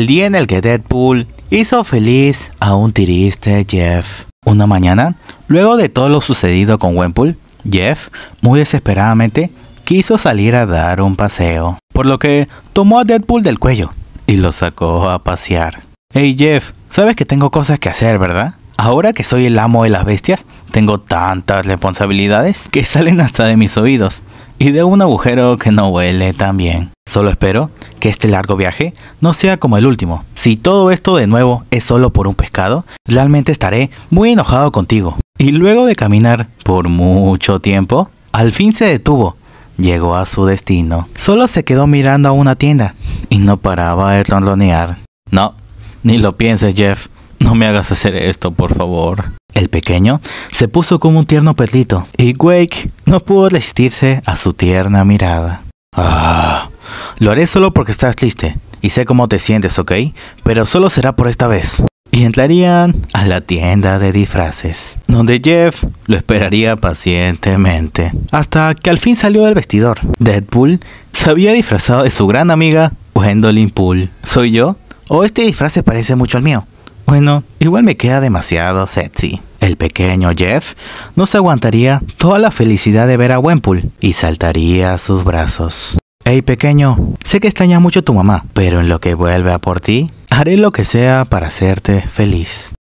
el día en el que Deadpool hizo feliz a un triste Jeff. Una mañana, luego de todo lo sucedido con Wempool, Jeff, muy desesperadamente, quiso salir a dar un paseo, por lo que tomó a Deadpool del cuello y lo sacó a pasear. Hey Jeff, sabes que tengo cosas que hacer, ¿verdad? Ahora que soy el amo de las bestias, tengo tantas responsabilidades que salen hasta de mis oídos y de un agujero que no huele tan bien. Solo espero que este largo viaje no sea como el último. Si todo esto de nuevo es solo por un pescado, realmente estaré muy enojado contigo. Y luego de caminar por mucho tiempo, al fin se detuvo. Llegó a su destino. Solo se quedó mirando a una tienda y no paraba de ronronear. No, ni lo pienses, Jeff no me hagas hacer esto, por favor. El pequeño se puso como un tierno perlito. y Wake no pudo resistirse a su tierna mirada. Ah, lo haré solo porque estás triste y sé cómo te sientes, ¿ok? Pero solo será por esta vez. Y entrarían a la tienda de disfraces, donde Jeff lo esperaría pacientemente, hasta que al fin salió del vestidor. Deadpool se había disfrazado de su gran amiga Gwendolyn Pool. ¿Soy yo? ¿O este disfraz se parece mucho al mío? Bueno, igual me queda demasiado sexy. El pequeño Jeff no se aguantaría toda la felicidad de ver a Wempool y saltaría a sus brazos. Hey pequeño, sé que extrañas mucho a tu mamá, pero en lo que vuelve a por ti, haré lo que sea para hacerte feliz.